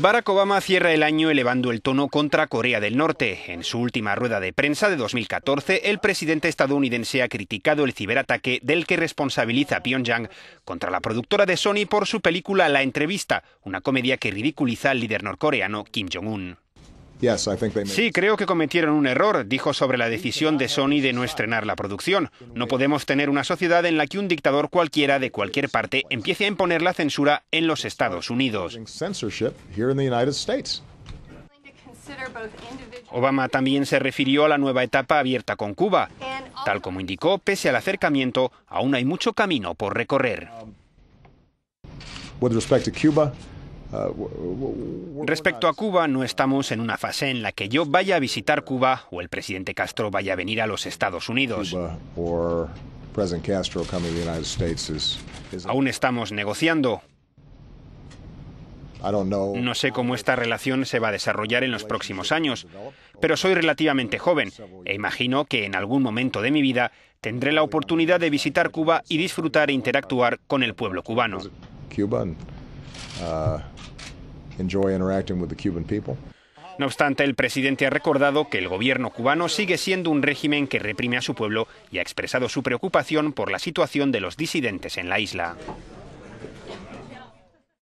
Barack Obama cierra el año elevando el tono contra Corea del Norte. En su última rueda de prensa de 2014, el presidente estadounidense ha criticado el ciberataque del que responsabiliza Pyongyang contra la productora de Sony por su película La Entrevista, una comedia que ridiculiza al líder norcoreano Kim Jong-un. Sí, creo que cometieron un error, dijo sobre la decisión de Sony de no estrenar la producción. No podemos tener una sociedad en la que un dictador cualquiera de cualquier parte empiece a imponer la censura en los Estados Unidos. Obama también se refirió a la nueva etapa abierta con Cuba. Tal como indicó, pese al acercamiento, aún hay mucho camino por recorrer. With respect to Cuba, Respecto a Cuba, no estamos en una fase en la que yo vaya a visitar Cuba o el presidente Castro vaya a venir a los Estados Unidos. Aún estamos negociando. No sé cómo esta relación se va a desarrollar en los próximos años, pero soy relativamente joven e imagino que en algún momento de mi vida tendré la oportunidad de visitar Cuba y disfrutar e interactuar con el pueblo cubano. Uh, no obstante, el presidente ha recordado que el gobierno cubano sigue siendo un régimen que reprime a su pueblo y ha expresado su preocupación por la situación de los disidentes en la isla.